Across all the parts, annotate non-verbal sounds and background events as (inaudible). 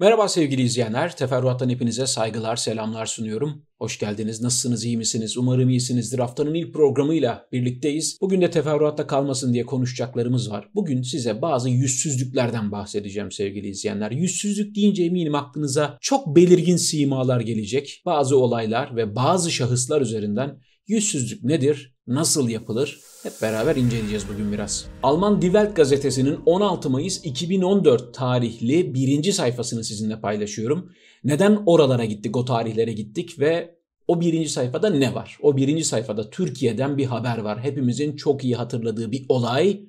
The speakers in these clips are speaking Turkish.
Merhaba sevgili izleyenler. Teferruattan hepinize saygılar, selamlar sunuyorum. Hoş geldiniz. Nasılsınız? iyi misiniz? Umarım iyisinizdir. Haftanın ilk programıyla birlikteyiz. Bugün de teferruatta kalmasın diye konuşacaklarımız var. Bugün size bazı yüzsüzlüklerden bahsedeceğim sevgili izleyenler. Yüzsüzlük deyince eminim aklınıza çok belirgin simalar gelecek. Bazı olaylar ve bazı şahıslar üzerinden yüzsüzlük nedir? nasıl yapılır? Hep beraber inceleyeceğiz bugün biraz. Alman Die Welt gazetesinin 16 Mayıs 2014 tarihli birinci sayfasını sizinle paylaşıyorum. Neden oralara gittik, o tarihlere gittik ve o birinci sayfada ne var? O birinci sayfada Türkiye'den bir haber var. Hepimizin çok iyi hatırladığı bir olay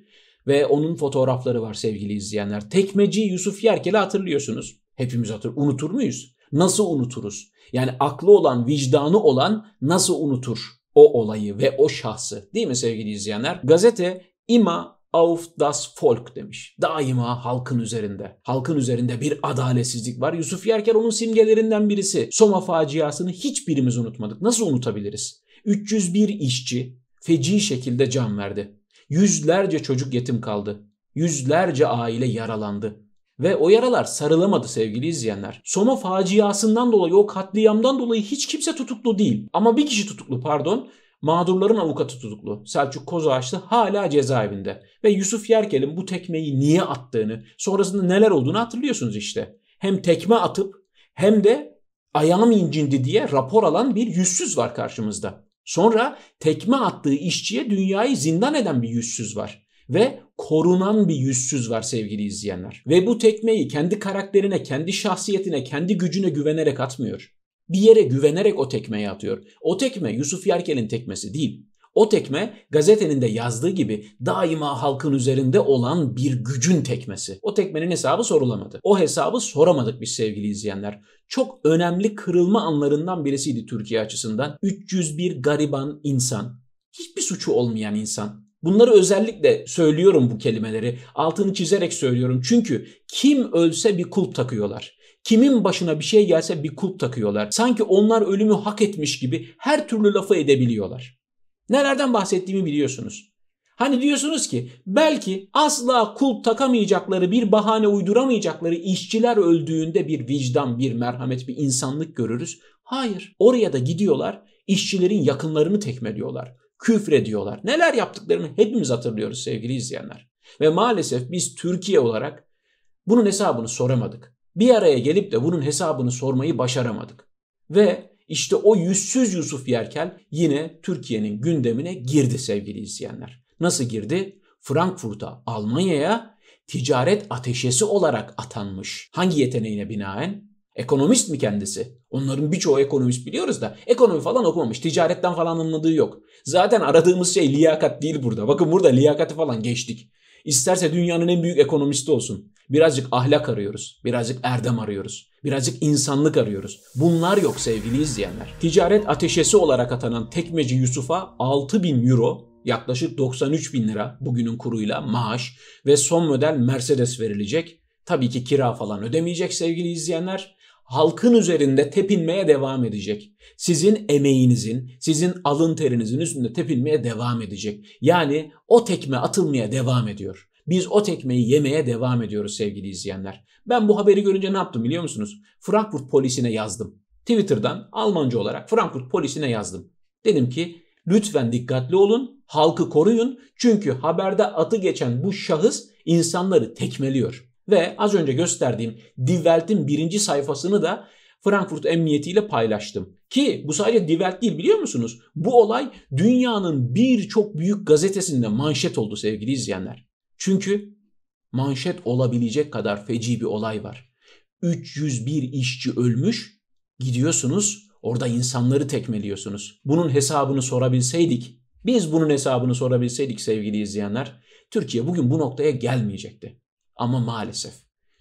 ve onun fotoğrafları var sevgili izleyenler. Tekmeci Yusuf Yerkel'i hatırlıyorsunuz. Hepimiz hatır unutur muyuz? Nasıl unuturuz? Yani aklı olan, vicdanı olan nasıl unutur? o olayı ve o şahsı değil mi sevgili izleyenler? Gazete ima auf das Volk demiş. Daima halkın üzerinde. Halkın üzerinde bir adaletsizlik var. Yusuf Yerker onun simgelerinden birisi. Soma faciasını hiçbirimiz unutmadık. Nasıl unutabiliriz? 301 işçi feci şekilde can verdi. Yüzlerce çocuk yetim kaldı. Yüzlerce aile yaralandı. Ve o yaralar sarılamadı sevgili izleyenler. Soma faciasından dolayı o katliamdan dolayı hiç kimse tutuklu değil. Ama bir kişi tutuklu pardon. Mağdurların avukatı tutuklu. Selçuk Kozağaçlı hala cezaevinde. Ve Yusuf Yerkel'in bu tekmeyi niye attığını, sonrasında neler olduğunu hatırlıyorsunuz işte. Hem tekme atıp hem de ayağım incindi diye rapor alan bir yüzsüz var karşımızda. Sonra tekme attığı işçiye dünyayı zindan eden bir yüzsüz var ve korunan bir yüzsüz var sevgili izleyenler. Ve bu tekmeyi kendi karakterine, kendi şahsiyetine, kendi gücüne güvenerek atmıyor. Bir yere güvenerek o tekmeyi atıyor. O tekme Yusuf Yerkel'in tekmesi değil. O tekme gazetenin de yazdığı gibi daima halkın üzerinde olan bir gücün tekmesi. O tekmenin hesabı sorulamadı. O hesabı soramadık biz sevgili izleyenler. Çok önemli kırılma anlarından birisiydi Türkiye açısından. 301 gariban insan, hiçbir suçu olmayan insan Bunları özellikle söylüyorum bu kelimeleri. Altını çizerek söylüyorum. Çünkü kim ölse bir kulp takıyorlar. Kimin başına bir şey gelse bir kulp takıyorlar. Sanki onlar ölümü hak etmiş gibi her türlü lafı edebiliyorlar. Nelerden bahsettiğimi biliyorsunuz. Hani diyorsunuz ki belki asla kulp takamayacakları bir bahane uyduramayacakları işçiler öldüğünde bir vicdan, bir merhamet, bir insanlık görürüz. Hayır. Oraya da gidiyorlar işçilerin yakınlarını tekmeliyorlar küfrediyorlar. Neler yaptıklarını hepimiz hatırlıyoruz sevgili izleyenler. Ve maalesef biz Türkiye olarak bunun hesabını soramadık. Bir araya gelip de bunun hesabını sormayı başaramadık. Ve işte o yüzsüz Yusuf Yerkel yine Türkiye'nin gündemine girdi sevgili izleyenler. Nasıl girdi? Frankfurt'a, Almanya'ya ticaret ateşesi olarak atanmış. Hangi yeteneğine binaen? Ekonomist mi kendisi? Onların birçoğu ekonomist biliyoruz da ekonomi falan okumamış. Ticaretten falan anladığı yok. Zaten aradığımız şey liyakat değil burada. Bakın burada liyakati falan geçtik. İsterse dünyanın en büyük ekonomisti olsun. Birazcık ahlak arıyoruz. Birazcık erdem arıyoruz. Birazcık insanlık arıyoruz. Bunlar yok sevgili izleyenler. Ticaret ateşesi olarak atanan tekmeci Yusuf'a 6000 euro yaklaşık 93 bin lira bugünün kuruyla maaş ve son model Mercedes verilecek. Tabii ki kira falan ödemeyecek sevgili izleyenler halkın üzerinde tepinmeye devam edecek. Sizin emeğinizin, sizin alın terinizin üstünde tepinmeye devam edecek. Yani o tekme atılmaya devam ediyor. Biz o tekmeyi yemeye devam ediyoruz sevgili izleyenler. Ben bu haberi görünce ne yaptım biliyor musunuz? Frankfurt polisine yazdım. Twitter'dan Almanca olarak Frankfurt polisine yazdım. Dedim ki lütfen dikkatli olun, halkı koruyun. Çünkü haberde atı geçen bu şahıs insanları tekmeliyor. Ve az önce gösterdiğim Die birinci sayfasını da Frankfurt Emniyeti ile paylaştım. Ki bu sadece Die değil biliyor musunuz? Bu olay dünyanın birçok büyük gazetesinde manşet oldu sevgili izleyenler. Çünkü manşet olabilecek kadar feci bir olay var. 301 işçi ölmüş, gidiyorsunuz orada insanları tekmeliyorsunuz. Bunun hesabını sorabilseydik, biz bunun hesabını sorabilseydik sevgili izleyenler, Türkiye bugün bu noktaya gelmeyecekti. Ama maalesef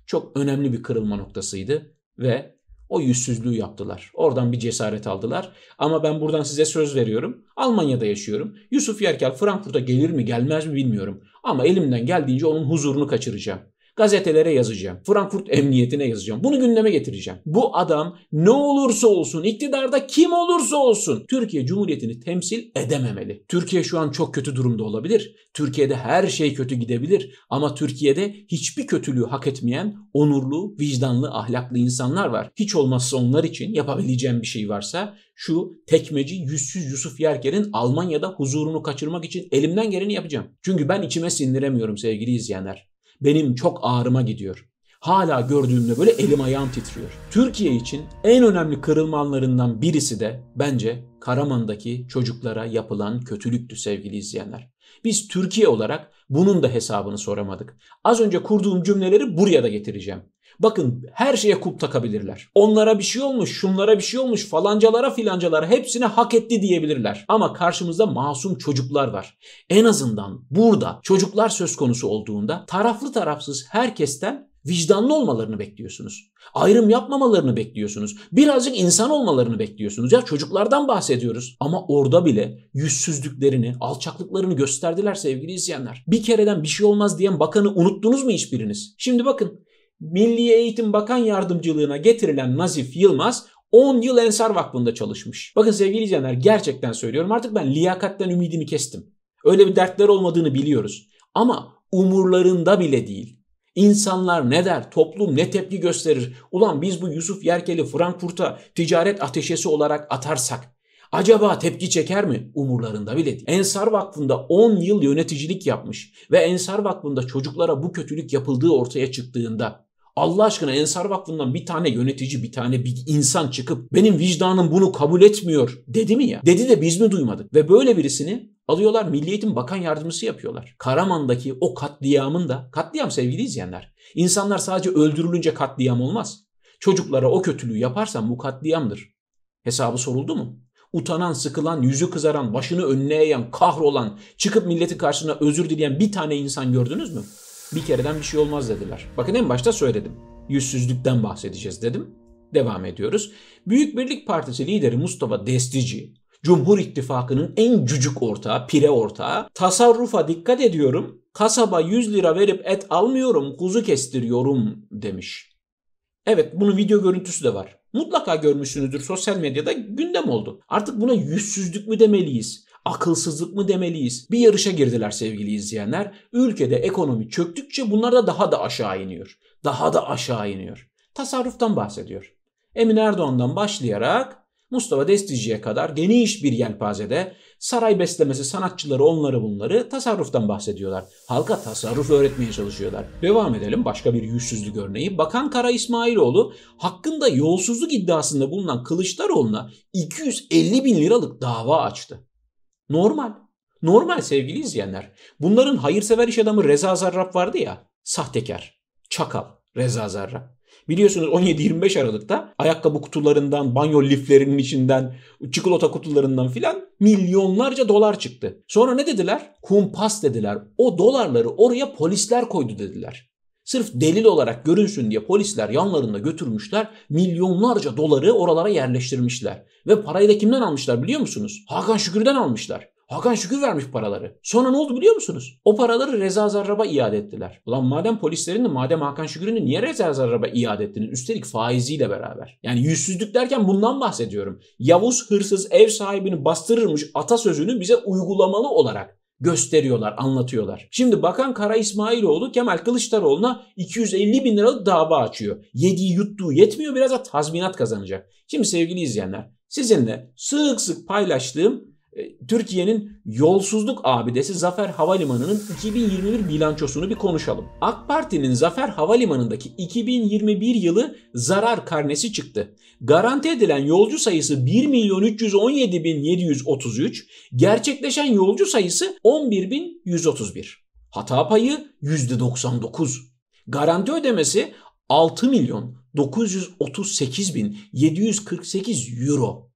çok önemli bir kırılma noktasıydı ve o yüzsüzlüğü yaptılar. Oradan bir cesaret aldılar. Ama ben buradan size söz veriyorum. Almanya'da yaşıyorum. Yusuf Yerkel Frankfurt'a gelir mi gelmez mi bilmiyorum. Ama elimden geldiğince onun huzurunu kaçıracağım gazetelere yazacağım. Frankfurt Emniyetine yazacağım. Bunu gündeme getireceğim. Bu adam ne olursa olsun iktidarda kim olursa olsun Türkiye Cumhuriyeti'ni temsil edememeli. Türkiye şu an çok kötü durumda olabilir. Türkiye'de her şey kötü gidebilir ama Türkiye'de hiçbir kötülüğü hak etmeyen onurlu, vicdanlı, ahlaklı insanlar var. Hiç olmazsa onlar için yapabileceğim bir şey varsa şu tekmeci yüzsüz Yusuf Yerker'in Almanya'da huzurunu kaçırmak için elimden geleni yapacağım. Çünkü ben içime sindiremiyorum sevgili izleyenler benim çok ağrıma gidiyor. Hala gördüğümde böyle elim ayağım titriyor. Türkiye için en önemli kırılmanlarından birisi de bence Karaman'daki çocuklara yapılan kötülüktü sevgili izleyenler. Biz Türkiye olarak bunun da hesabını soramadık. Az önce kurduğum cümleleri buraya da getireceğim. Bakın her şeye kulp takabilirler. Onlara bir şey olmuş, şunlara bir şey olmuş, falancalara filancalara hepsine hak etti diyebilirler. Ama karşımızda masum çocuklar var. En azından burada çocuklar söz konusu olduğunda taraflı tarafsız herkesten vicdanlı olmalarını bekliyorsunuz. Ayrım yapmamalarını bekliyorsunuz. Birazcık insan olmalarını bekliyorsunuz. Ya çocuklardan bahsediyoruz. Ama orada bile yüzsüzlüklerini, alçaklıklarını gösterdiler sevgili izleyenler. Bir kereden bir şey olmaz diyen bakanı unuttunuz mu hiçbiriniz? Şimdi bakın Milli Eğitim Bakan Yardımcılığına getirilen Nazif Yılmaz 10 yıl Ensar Vakfı'nda çalışmış. Bakın sevgili izleyenler gerçekten söylüyorum artık ben liyakatten ümidimi kestim. Öyle bir dertler olmadığını biliyoruz. Ama umurlarında bile değil. İnsanlar ne der, toplum ne tepki gösterir? Ulan biz bu Yusuf Yerkeli Frankfurt'a ticaret ateşesi olarak atarsak acaba tepki çeker mi? Umurlarında bile değil. Ensar Vakfı'nda 10 yıl yöneticilik yapmış ve Ensar Vakfı'nda çocuklara bu kötülük yapıldığı ortaya çıktığında Allah aşkına Ensar Vakfı'ndan bir tane yönetici, bir tane bir insan çıkıp benim vicdanım bunu kabul etmiyor dedi mi ya? Dedi de biz mi duymadık? Ve böyle birisini alıyorlar Milli Eğitim Bakan Yardımcısı yapıyorlar. Karaman'daki o katliamın da katliam sevgili izleyenler. insanlar sadece öldürülünce katliam olmaz. Çocuklara o kötülüğü yaparsan bu katliamdır. Hesabı soruldu mu? Utanan, sıkılan, yüzü kızaran, başını önüne eğen, kahrolan, çıkıp milleti karşısına özür dileyen bir tane insan gördünüz mü? Bir kereden bir şey olmaz dediler. Bakın en başta söyledim. Yüzsüzlükten bahsedeceğiz dedim. Devam ediyoruz. Büyük Birlik Partisi lideri Mustafa Destici, Cumhur İttifakı'nın en cücük ortağı, pire ortağı. Tasarrufa dikkat ediyorum. Kasaba 100 lira verip et almıyorum, kuzu kestiriyorum demiş. Evet bunun video görüntüsü de var. Mutlaka görmüşsünüzdür sosyal medyada gündem oldu. Artık buna yüzsüzlük mü demeliyiz? akılsızlık mı demeliyiz? Bir yarışa girdiler sevgili izleyenler. Ülkede ekonomi çöktükçe bunlar da daha da aşağı iniyor. Daha da aşağı iniyor. Tasarruftan bahsediyor. Emin Erdoğan'dan başlayarak Mustafa Destici'ye kadar geniş bir yelpazede saray beslemesi sanatçıları onları bunları tasarruftan bahsediyorlar. Halka tasarruf öğretmeye çalışıyorlar. Devam edelim başka bir yüzsüzlük örneği. Bakan Kara İsmailoğlu hakkında yolsuzluk iddiasında bulunan Kılıçdaroğlu'na 250 bin liralık dava açtı. Normal. Normal sevgili izleyenler. Bunların hayırsever iş adamı Reza Zarrab vardı ya. Sahtekar. Çakal. Reza Zarrab. Biliyorsunuz 17-25 Aralık'ta ayakkabı kutularından, banyo liflerinin içinden, çikolata kutularından filan milyonlarca dolar çıktı. Sonra ne dediler? Kumpas dediler. O dolarları oraya polisler koydu dediler. Sırf delil olarak görünsün diye polisler yanlarında götürmüşler. Milyonlarca doları oralara yerleştirmişler. Ve parayı da kimden almışlar biliyor musunuz? Hakan Şükür'den almışlar. Hakan Şükür vermiş paraları. Sonra ne oldu biliyor musunuz? O paraları Reza Zarrab'a iade ettiler. Ulan madem polislerin de madem Hakan Şükür'ün de niye Reza Zarrab'a iade ettiniz? Üstelik faiziyle beraber. Yani yüzsüzlük derken bundan bahsediyorum. Yavuz hırsız ev sahibini bastırırmış atasözünü bize uygulamalı olarak gösteriyorlar, anlatıyorlar. Şimdi Bakan Kara İsmailoğlu Kemal Kılıçdaroğlu'na 250 bin liralık dava açıyor. Yediği yuttuğu yetmiyor biraz da tazminat kazanacak. Şimdi sevgili izleyenler sizinle sık sık paylaştığım e, Türkiye'nin yolsuzluk abidesi Zafer Havalimanı'nın 2021 bilançosunu bir konuşalım. AK Parti'nin Zafer Havalimanı'ndaki 2021 yılı zarar karnesi çıktı. Garanti edilen yolcu sayısı 1 milyon 317 gerçekleşen yolcu sayısı 11.131. Hata payı %99. Garanti ödemesi 6 milyon 938 euro.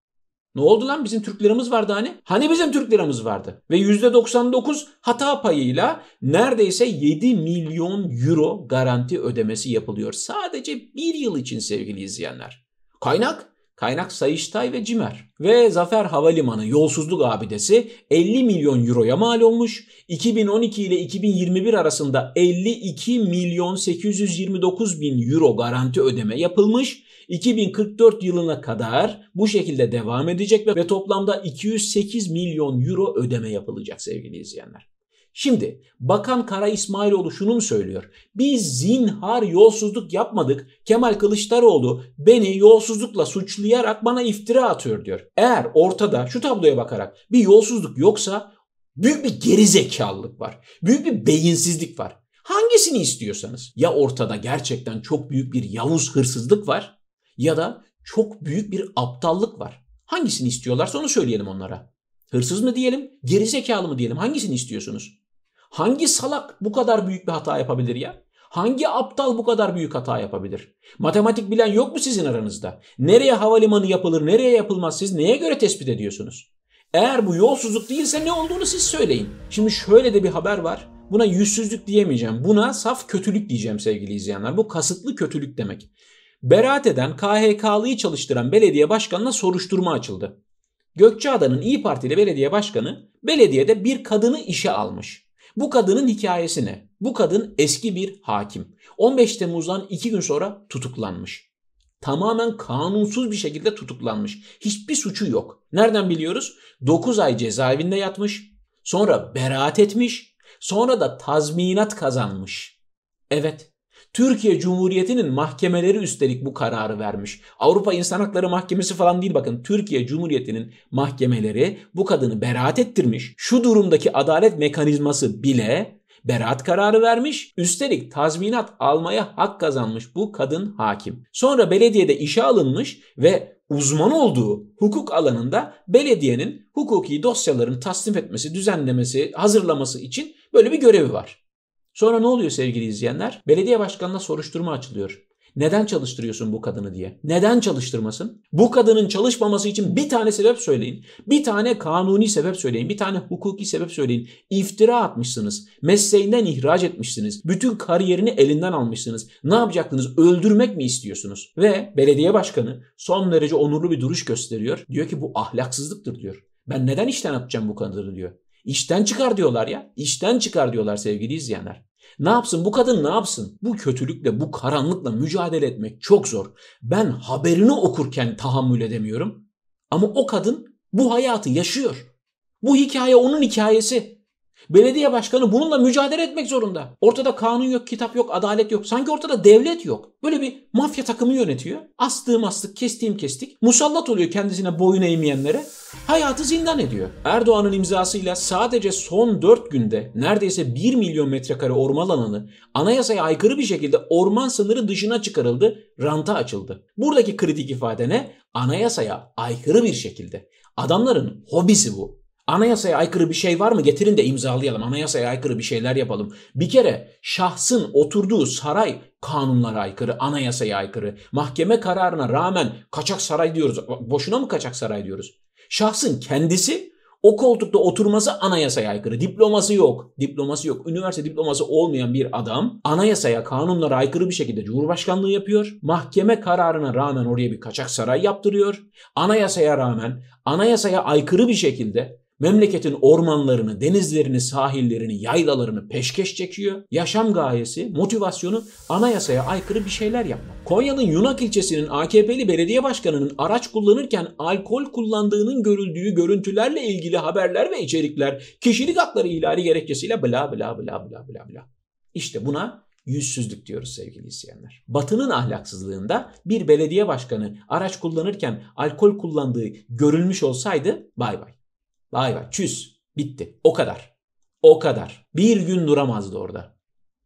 Ne oldu lan bizim Türk liramız vardı hani? Hani bizim Türk liramız vardı? Ve %99 hata payıyla neredeyse 7 milyon euro garanti ödemesi yapılıyor. Sadece bir yıl için sevgili izleyenler. Kaynak Kaynak Sayıştay ve Cimer Ve Zafer Havalimanı yolsuzluk abidesi 50 milyon euroya mal olmuş. 2012 ile 2021 arasında 52 milyon 829 bin euro garanti ödeme yapılmış. 2044 yılına kadar bu şekilde devam edecek ve toplamda 208 milyon euro ödeme yapılacak sevgili izleyenler. Şimdi Bakan Kara İsmailoğlu şunu mu söylüyor? Biz zinhar yolsuzluk yapmadık. Kemal Kılıçdaroğlu beni yolsuzlukla suçlayarak bana iftira atıyor diyor. Eğer ortada şu tabloya bakarak bir yolsuzluk yoksa büyük bir gerizekalılık var. Büyük bir beyinsizlik var. Hangisini istiyorsanız ya ortada gerçekten çok büyük bir yavuz hırsızlık var ya da çok büyük bir aptallık var. Hangisini istiyorlarsa onu söyleyelim onlara. Hırsız mı diyelim, geri zekalı mı diyelim? Hangisini istiyorsunuz? Hangi salak bu kadar büyük bir hata yapabilir ya? Hangi aptal bu kadar büyük hata yapabilir? Matematik bilen yok mu sizin aranızda? Nereye havalimanı yapılır, nereye yapılmaz siz neye göre tespit ediyorsunuz? Eğer bu yolsuzluk değilse ne olduğunu siz söyleyin. Şimdi şöyle de bir haber var. Buna yüzsüzlük diyemeyeceğim. Buna saf kötülük diyeceğim sevgili izleyenler. Bu kasıtlı kötülük demek. Beraat eden KHK'lıyı çalıştıran belediye başkanına soruşturma açıldı. Gökçeada'nın İyi Partili belediye başkanı belediyede bir kadını işe almış. Bu kadının hikayesi ne? Bu kadın eski bir hakim. 15 Temmuz'dan 2 gün sonra tutuklanmış. Tamamen kanunsuz bir şekilde tutuklanmış. Hiçbir suçu yok. Nereden biliyoruz? 9 ay cezaevinde yatmış. Sonra beraat etmiş. Sonra da tazminat kazanmış. Evet Türkiye Cumhuriyeti'nin mahkemeleri üstelik bu kararı vermiş. Avrupa İnsan Hakları Mahkemesi falan değil bakın Türkiye Cumhuriyeti'nin mahkemeleri bu kadını beraat ettirmiş. Şu durumdaki adalet mekanizması bile beraat kararı vermiş. Üstelik tazminat almaya hak kazanmış bu kadın hakim. Sonra belediyede işe alınmış ve uzman olduğu hukuk alanında belediyenin hukuki dosyaların tasnif etmesi, düzenlemesi, hazırlaması için böyle bir görevi var. Sonra ne oluyor sevgili izleyenler? Belediye başkanına soruşturma açılıyor. Neden çalıştırıyorsun bu kadını diye. Neden çalıştırmasın? Bu kadının çalışmaması için bir tane sebep söyleyin. Bir tane kanuni sebep söyleyin. Bir tane hukuki sebep söyleyin. İftira atmışsınız. Mesleğinden ihraç etmişsiniz. Bütün kariyerini elinden almışsınız. Ne yapacaktınız? Öldürmek mi istiyorsunuz? Ve belediye başkanı son derece onurlu bir duruş gösteriyor. Diyor ki bu ahlaksızlıktır diyor. Ben neden işten atacağım bu kadını diyor. İşten çıkar diyorlar ya. İşten çıkar diyorlar sevgili izleyenler. Ne yapsın bu kadın ne yapsın? Bu kötülükle, bu karanlıkla mücadele etmek çok zor. Ben haberini okurken tahammül edemiyorum. Ama o kadın bu hayatı yaşıyor. Bu hikaye onun hikayesi. Belediye başkanı bununla mücadele etmek zorunda. Ortada kanun yok, kitap yok, adalet yok. Sanki ortada devlet yok. Böyle bir mafya takımı yönetiyor. Astığım astık, kestiğim kestik. Musallat oluyor kendisine boyun eğmeyenlere. Hayatı zindan ediyor. Erdoğan'ın imzasıyla sadece son 4 günde neredeyse 1 milyon metrekare orman alanı anayasaya aykırı bir şekilde orman sınırı dışına çıkarıldı, ranta açıldı. Buradaki kritik ifade ne? Anayasaya aykırı bir şekilde. Adamların hobisi bu. Anayasaya aykırı bir şey var mı? Getirin de imzalayalım. Anayasaya aykırı bir şeyler yapalım. Bir kere şahsın oturduğu saray kanunlara aykırı, anayasaya aykırı. Mahkeme kararına rağmen kaçak saray diyoruz. Boşuna mı kaçak saray diyoruz? Şahsın kendisi o koltukta oturması anayasaya aykırı. Diploması yok. Diploması yok. Üniversite diploması olmayan bir adam anayasaya, kanunlara aykırı bir şekilde cumhurbaşkanlığı yapıyor. Mahkeme kararına rağmen oraya bir kaçak saray yaptırıyor. Anayasaya rağmen, anayasaya aykırı bir şekilde Memleketin ormanlarını, denizlerini, sahillerini, yaylalarını peşkeş çekiyor. Yaşam gayesi, motivasyonu anayasaya aykırı bir şeyler yapmak. Konya'nın Yunak ilçesinin AKP'li belediye başkanının araç kullanırken alkol kullandığının görüldüğü görüntülerle ilgili haberler ve içerikler kişilik hakları ihlali gerekçesiyle bla bla bla bla bla bla. İşte buna yüzsüzlük diyoruz sevgili izleyenler. Batının ahlaksızlığında bir belediye başkanı araç kullanırken alkol kullandığı görülmüş olsaydı bay bay. Vay bay. Çüz. Bitti. O kadar. O kadar. Bir gün duramazdı orada.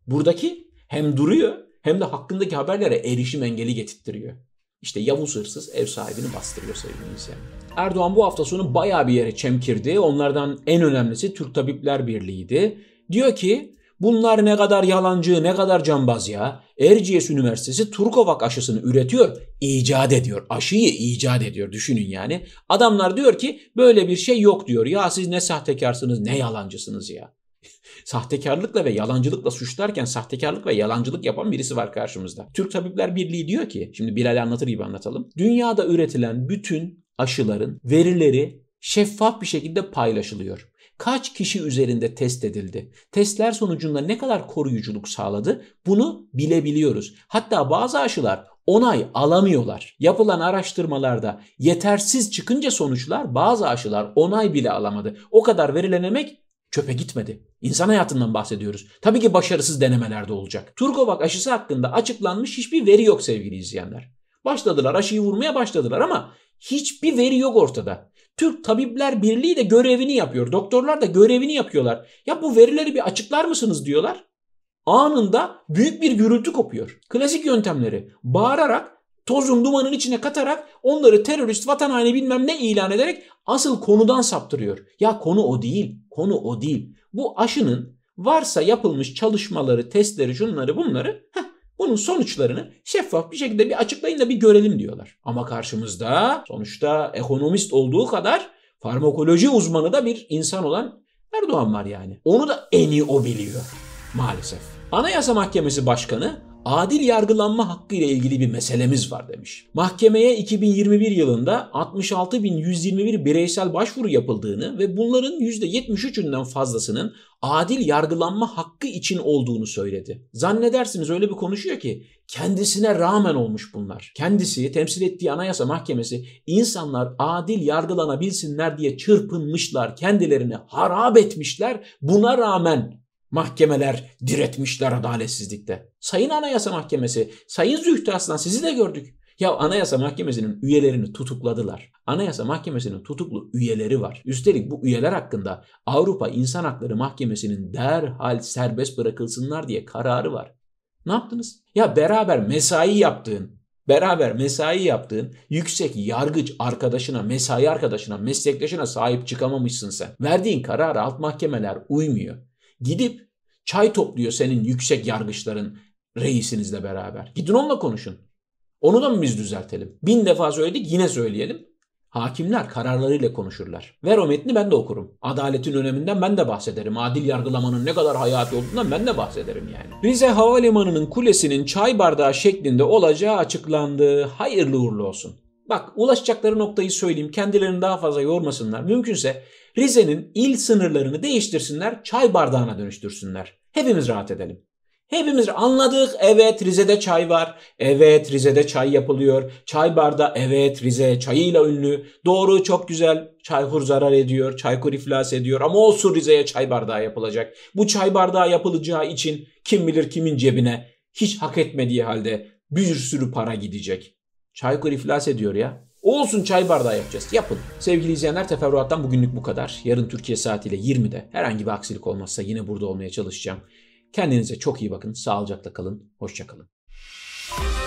Buradaki hem duruyor hem de hakkındaki haberlere erişim engeli getirttiriyor. İşte Yavuz hırsız ev sahibini bastırıyor sevgili izleyen. Erdoğan bu hafta sonu bayağı bir yere çemkirdi. Onlardan en önemlisi Türk Tabipler Birliği'ydi. Diyor ki Bunlar ne kadar yalancı, ne kadar cambaz ya. Erciyes Üniversitesi Turkovak aşısını üretiyor, icat ediyor. Aşıyı icat ediyor düşünün yani. Adamlar diyor ki böyle bir şey yok diyor. Ya siz ne sahtekarsınız, ne yalancısınız ya. (laughs) Sahtekarlıkla ve yalancılıkla suçlarken sahtekarlık ve yalancılık yapan birisi var karşımızda. Türk Tabipler Birliği diyor ki, şimdi Bilal anlatır gibi anlatalım. Dünyada üretilen bütün aşıların verileri şeffaf bir şekilde paylaşılıyor. Kaç kişi üzerinde test edildi? Testler sonucunda ne kadar koruyuculuk sağladı? Bunu bilebiliyoruz. Hatta bazı aşılar onay alamıyorlar. Yapılan araştırmalarda yetersiz çıkınca sonuçlar bazı aşılar onay bile alamadı. O kadar verilen emek çöpe gitmedi. İnsan hayatından bahsediyoruz. Tabii ki başarısız denemeler de olacak. Turkovac aşısı hakkında açıklanmış hiçbir veri yok sevgili izleyenler. Başladılar aşıyı vurmaya başladılar ama hiçbir veri yok ortada. Türk Tabipler Birliği de görevini yapıyor. Doktorlar da görevini yapıyorlar. Ya bu verileri bir açıklar mısınız diyorlar. Anında büyük bir gürültü kopuyor. Klasik yöntemleri bağırarak tozun dumanın içine katarak onları terörist, vatan haini bilmem ne ilan ederek asıl konudan saptırıyor. Ya konu o değil. Konu o değil. Bu aşının varsa yapılmış çalışmaları, testleri, şunları bunları heh, bunun sonuçlarını şeffaf bir şekilde bir açıklayın da bir görelim diyorlar. Ama karşımızda sonuçta ekonomist olduğu kadar farmakoloji uzmanı da bir insan olan Erdoğan var yani. Onu da en iyi o biliyor maalesef. Anayasa Mahkemesi Başkanı adil yargılanma hakkı ile ilgili bir meselemiz var demiş. Mahkemeye 2021 yılında 66.121 bireysel başvuru yapıldığını ve bunların %73'ünden fazlasının adil yargılanma hakkı için olduğunu söyledi. Zannedersiniz öyle bir konuşuyor ki kendisine rağmen olmuş bunlar. Kendisi temsil ettiği anayasa mahkemesi insanlar adil yargılanabilsinler diye çırpınmışlar, kendilerini harap etmişler. Buna rağmen mahkemeler diretmişler adaletsizlikte. Sayın Anayasa Mahkemesi, Sayın Zühtü Aslan sizi de gördük. Ya Anayasa Mahkemesi'nin üyelerini tutukladılar. Anayasa Mahkemesi'nin tutuklu üyeleri var. Üstelik bu üyeler hakkında Avrupa İnsan Hakları Mahkemesi'nin derhal serbest bırakılsınlar diye kararı var. Ne yaptınız? Ya beraber mesai yaptığın, beraber mesai yaptığın yüksek yargıç arkadaşına, mesai arkadaşına, meslektaşına sahip çıkamamışsın sen. Verdiğin kararı alt mahkemeler uymuyor. Gidip çay topluyor senin yüksek yargıçların reisinizle beraber. Gidin onunla konuşun. Onu da mı biz düzeltelim? Bin defa söyledik yine söyleyelim. Hakimler kararlarıyla konuşurlar. Ver o metni ben de okurum. Adaletin öneminden ben de bahsederim. Adil yargılamanın ne kadar hayati olduğundan ben de bahsederim yani. Rize Havalimanı'nın kulesinin çay bardağı şeklinde olacağı açıklandı. Hayırlı uğurlu olsun. Bak ulaşacakları noktayı söyleyeyim. Kendilerini daha fazla yormasınlar. Mümkünse Rize'nin il sınırlarını değiştirsinler, çay bardağına dönüştürsünler. Hepimiz rahat edelim. Hepimiz anladık. Evet Rize'de çay var. Evet Rize'de çay yapılıyor. Çay barda evet Rize çayıyla ünlü. Doğru çok güzel. Çaykur zarar ediyor. Çaykur iflas ediyor. Ama olsun Rize'ye çay bardağı yapılacak. Bu çay bardağı yapılacağı için kim bilir kimin cebine hiç hak etmediği halde bir sürü para gidecek. Çaykur iflas ediyor ya. Olsun çay bardağı yapacağız. Yapın. Sevgili izleyenler teferruattan bugünlük bu kadar. Yarın Türkiye saatiyle 20'de herhangi bir aksilik olmazsa yine burada olmaya çalışacağım. Kendinize çok iyi bakın. Sağlıcakla kalın. Hoşçakalın.